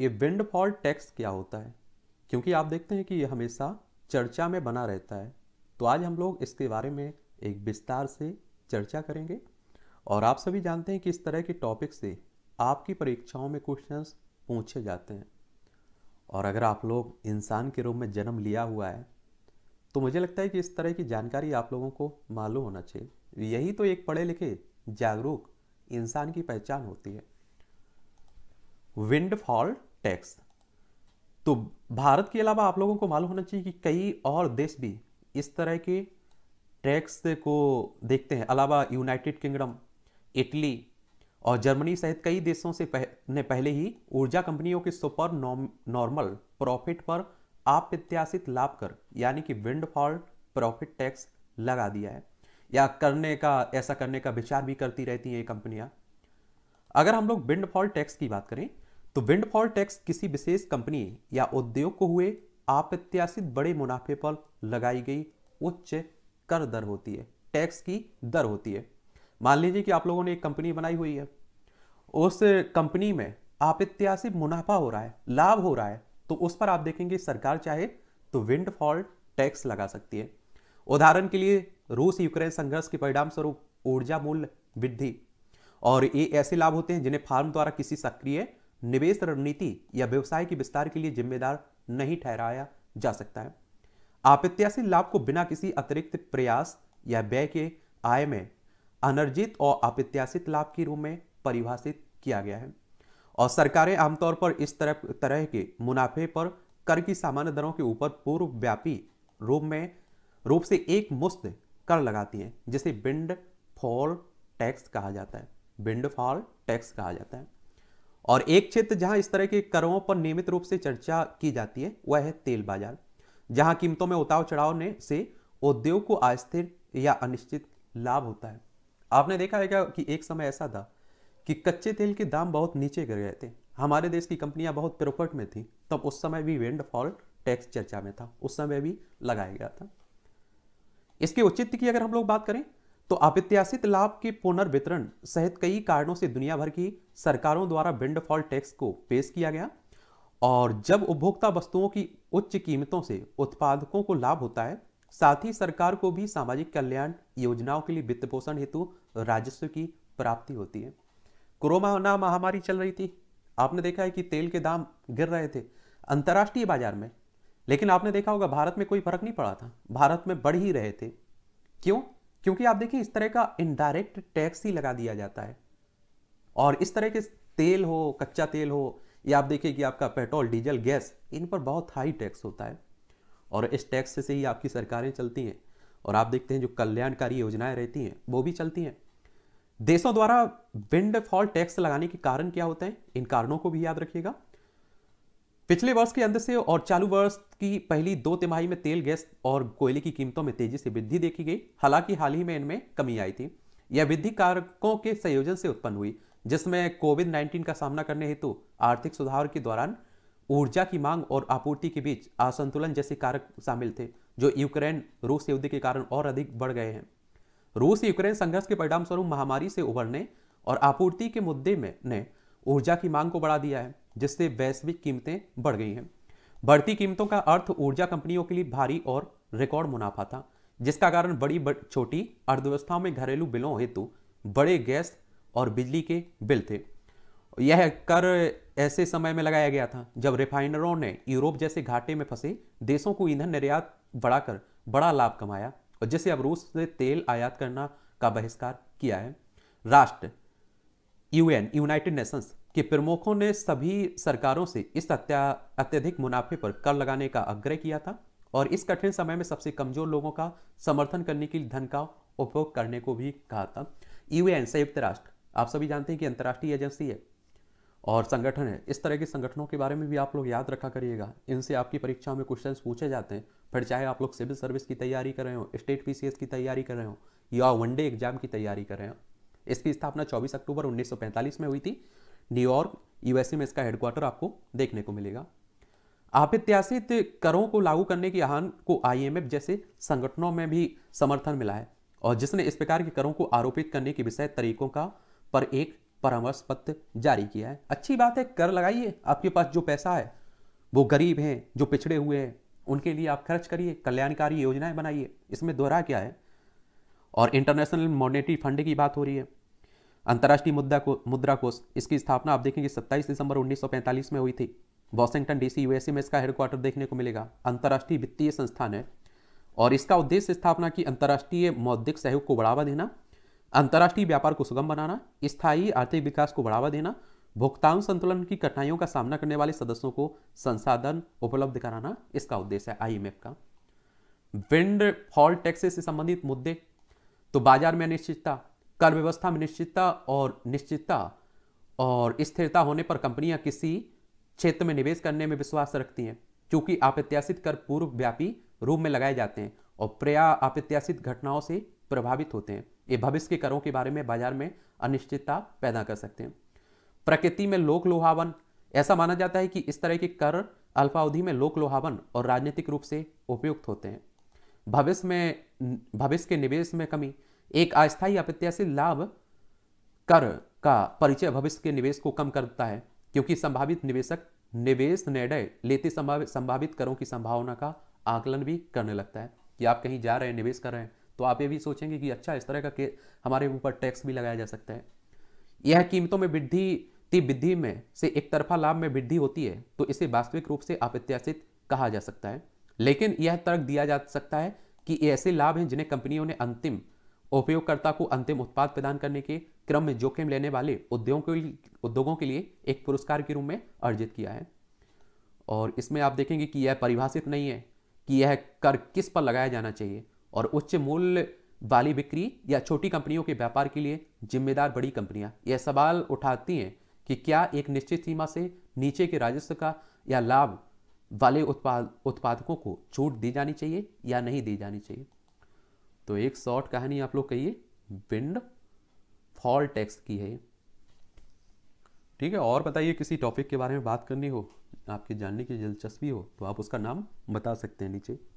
ये bind tax क्या होता है क्योंकि आप देखते हैं कि ये हमेशा चर्चा में बना रहता है तो आज हम लोग इसके बारे में एक विस्तार से चर्चा करेंगे और आप सभी जानते हैं कि इस तरह के टॉपिक से आपकी परीक्षाओं में क्वेश्चंस पूछे जाते हैं और अगर आप लोग इंसान के रूप में जन्म लिया हुआ है तो मुझे लगता है कि इस तरह की जानकारी आप लोगों को मालूम होना चाहिए यही तो एक पढ़े लिखे जागरूक इंसान की पहचान होती है फॉल्ट टैक्स तो भारत के अलावा आप लोगों को मालूम होना चाहिए कि कई और देश भी इस तरह के टैक्स को देखते हैं अलावा यूनाइटेड किंगडम इटली और जर्मनी सहित कई देशों से पह, ने पहले ही ऊर्जा कंपनियों के सुपर नॉर्मल प्रॉफिट पर अप्रत्याशित लाभ कर यानी कि विंडफॉल प्रॉफिट टैक्स लगा दिया है या करने का ऐसा करने का विचार भी करती रहती हैं ये कंपनियां अगर हम लोग विंडफॉल टैक्स की बात करें तो विंडफॉल टैक्स किसी विशेष कंपनी या उद्योग को हुए अप्रत्याशित बड़े मुनाफे पर लगाई गई उच्च कर दर होती है टैक्स की दर होती है मान लीजिए कि आप लोगों ने एक कंपनी बनाई हुई है उस कंपनी में अप्रत्याशित मुनाफा हो रहा है लाभ हो रहा है तो उस पर आप देखेंगे सरकार चाहे तो विंडफॉल टैक्स लगा सकती है उदाहरण के लिए रूस यूक्रेन संघर्ष के परिणाम स्वरूप ऊर्जा मूल्य वृद्धि और ये ऐसे लाभ होते हैं जिन्हें फार्म द्वारा किसी सक्रिय निवेश रणनीति या व्यवसाय के विस्तार के लिए जिम्मेदार नहीं ठहराया जा सकता है अप्रत्याशी लाभ को बिना किसी अतिरिक्त प्रयास या व्यय के आय में अनर्जित और अप्रत्याशित लाभ के रूप में परिभाषित किया गया है और सरकारें आमतौर पर इस तरह तरह के मुनाफे पर कर की सामान्य दरों के ऊपर पूर्व व्यापी रूप में रूप से एक मुस्त कर लगाती हैं जिसे बिंड फॉल टैक्स कहा जाता है बिंड फॉल टैक्स कहा जाता है और एक क्षेत्र जहां इस तरह के करों पर नियमित रूप से चर्चा की जाती है वह है तेल बाजार जहां कीमतों में उतार चढ़ाव ने से उद्योग को अस्थिर या अनिश्चित लाभ होता है आपने देखा है क्या कि एक समय ऐसा था कि कच्चे तेल के दाम बहुत नीचे गिर गए थे हमारे देश की कंपनियां बहुत प्रोफिट में थी तब उस समय भी फॉल टैक्स चर्चा में था उस समय भी लगाया गया था इसके औचित्य की अगर हम लोग बात करें तो अप्रत्याशित लाभ के पुनर्वितरण सहित कई कारणों से दुनिया भर की सरकारों द्वारा विंडफॉल टैक्स को पेश किया गया और जब उपभोक्ता वस्तुओं की उच्च कीमतों से उत्पादकों को लाभ होता है साथ ही सरकार को भी सामाजिक कल्याण योजनाओं के लिए वित्त पोषण हेतु राजस्व की प्राप्ति होती है कोरोना महामारी चल रही थी आपने देखा है कि तेल के दाम गिर रहे थे अंतर्राष्ट्रीय बाजार में लेकिन आपने देखा होगा भारत में कोई फर्क नहीं पड़ा था भारत में बढ़ ही रहे थे क्यों क्योंकि आप देखिए इस तरह का इनडायरेक्ट टैक्स ही लगा दिया जाता है और इस तरह के तेल हो कच्चा तेल हो या आप देखिए कि आपका पेट्रोल डीजल गैस इन पर बहुत हाई टैक्स होता है और इस टैक्स से ही आपकी सरकारें चलती हैं और आप देखते हैं जो कल्याणकारी योजनाएं रहती हैं वो भी चलती हैं देशों द्वारा विंडफॉल टैक्स लगाने के कारण क्या होते हैं इन कारणों को भी याद रखिएगा पिछले वर्ष के अंत से और चालू वर्ष की पहली दो तिमाही में तेल गैस और कोयले की कीमतों में तेजी से वृद्धि देखी गई हालांकि हाल ही में इनमें कमी आई थी यह वृद्धि कारकों के संयोजन से उत्पन्न हुई जिसमें कोविड 19 का सामना करने हेतु आर्थिक सुधार के दौरान ऊर्जा की मांग और आपूर्ति के बीच असंतुलन जैसे कारक शामिल थे जो यूक्रेन रूस युद्ध के कारण और अधिक बढ़ गए हैं रूस यूक्रेन संघर्ष के परिणाम स्वरूप महामारी से उभरने और आपूर्ति के मुद्दे में ने ऊर्जा की मांग को बढ़ा दिया है जिससे वैश्विक कीमतें बढ़ गई हैं बढ़ती कीमतों का अर्थ ऊर्जा कंपनियों के लिए भारी और रिकॉर्ड मुनाफा था जिसका कारण बड़ी बड़, छोटी अर्थव्यवस्थाओं में घरेलू बिलों हेतु बड़े गैस और बिजली के बिल थे यह कर ऐसे समय में लगाया गया था जब रिफाइनरों ने यूरोप जैसे घाटे में फंसे देशों को ईंधन निर्यात बढ़ाकर बड़ा लाभ कमाया और जिसे अब रूस से तेल आयात करना का बहिष्कार किया है राष्ट्र यूएन यूनाइटेड नेशंस कि प्रमुखों ने सभी सरकारों से इस अत्यधिक मुनाफे पर कर लगाने का आग्रह किया था और इस कठिन समय में सबसे कमजोर लोगों का समर्थन करने के लिए धन का उपयोग करने को भी कहा था यूएन संयुक्त राष्ट्र आप सभी जानते हैं कि अंतर्राष्ट्रीय एजेंसी है और संगठन है इस तरह के संगठनों के बारे में भी आप लोग याद रखा करिएगा इनसे आपकी परीक्षाओं में क्वेश्चन पूछे जाते हैं फिर चाहे आप लोग सिविल सर्विस की तैयारी कर रहे हो स्टेट पी की तैयारी कर रहे हो या वनडे एग्जाम की तैयारी कर रहे हो इसकी स्थापना 24 अक्टूबर 1945 में हुई थी न्यूयॉर्क यूएसए में इसका हेडक्वार्टर आपको देखने को मिलेगा अप्रत्याशित करों को लागू करने की आहान को आईएमएफ जैसे संगठनों में भी समर्थन मिला है और जिसने इस प्रकार के करों को आरोपित करने के विषय तरीकों का पर एक परामर्श पत्र जारी किया है अच्छी बात है कर लगाइए आपके पास जो पैसा है वो गरीब हैं जो पिछड़े हुए हैं उनके लिए आप खर्च करिए कल्याणकारी योजनाएं बनाइए इसमें दोहरा क्या है और इंटरनेशनल मॉनेटरी फंड की बात हो रही है अंतर्राष्ट्रीय मुद्रा को मुद्रा कोष इसकी स्थापना आप देखेंगे 27 दिसंबर 1945 में हुई थी वॉशिंगटन डीसी यूएसए में इसका हेडक्वार्टर देखने को मिलेगा अंतर्राष्ट्रीय वित्तीय संस्थान है और इसका उद्देश्य स्थापना की अंतर्राष्ट्रीय मौद्रिक सहयोग को बढ़ावा देना अंतर्राष्ट्रीय व्यापार को सुगम बनाना स्थायी आर्थिक विकास को बढ़ावा देना भुगतान संतुलन की कठिनाइयों का सामना करने वाले सदस्यों को संसाधन उपलब्ध कराना इसका उद्देश्य है आई का विंड फॉल टैक्सेस से संबंधित मुद्दे तो बाजार में अनिश्चितता कर व्यवस्था में निश्चितता और निश्चितता और स्थिरता होने पर कंपनियां किसी क्षेत्र में निवेश करने में विश्वास रखती हैं क्योंकि अप्रत्याशित कर पूर्व व्यापी रूप में लगाए जाते हैं और प्रया अप्रत्याशित घटनाओं से प्रभावित होते हैं ये भविष्य के करों के बारे में बाजार में अनिश्चितता पैदा कर सकते हैं प्रकृति में लोक लोहावन ऐसा माना जाता है कि इस तरह के कर अल्पावधि में लोक लोहावन और राजनीतिक रूप से उपयुक्त होते हैं भविष्य में भविष्य के निवेश में कमी एक अस्थायी अप्रत्याशित लाभ कर का परिचय भविष्य के निवेश को कम करता है क्योंकि संभावित निवेशक निवेश निर्णय लेते संभावित संभावित करों की संभावना का आकलन भी करने लगता है कि आप कहीं जा रहे हैं निवेश कर रहे हैं तो आप ये भी सोचेंगे कि अच्छा इस तरह का के हमारे ऊपर टैक्स भी लगाया जा सकता है यह कीमतों में वृद्धि ती वृद्धि में से एक तरफा लाभ में वृद्धि होती है तो इसे वास्तविक रूप से अप्रत्याशित कहा जा सकता है लेकिन यह तर्क दिया जा सकता है कि ऐसे लाभ हैं जिन्हें कंपनियों ने अंतिम उपयोगकर्ता को अंतिम उत्पाद प्रदान करने के क्रम में जोखिम लेने वाले उद्योगों के उद्योगों के लिए एक पुरस्कार के रूप में अर्जित किया है और इसमें आप देखेंगे कि यह परिभाषित नहीं है कि यह कर किस पर लगाया जाना चाहिए और उच्च मूल्य वाली बिक्री या छोटी कंपनियों के व्यापार के लिए जिम्मेदार बड़ी कंपनियां यह सवाल उठाती हैं कि क्या एक निश्चित सीमा से नीचे के राजस्व का या लाभ वाले उत्पाद उत्पादकों को छूट दी जानी चाहिए या नहीं दी जानी चाहिए तो एक शॉर्ट कहानी आप लोग कहिए विंड फॉल टेक्स्ट की है ठीक है और बताइए किसी टॉपिक के बारे में बात करनी हो आपके जानने की दिलचस्पी हो तो आप उसका नाम बता सकते हैं नीचे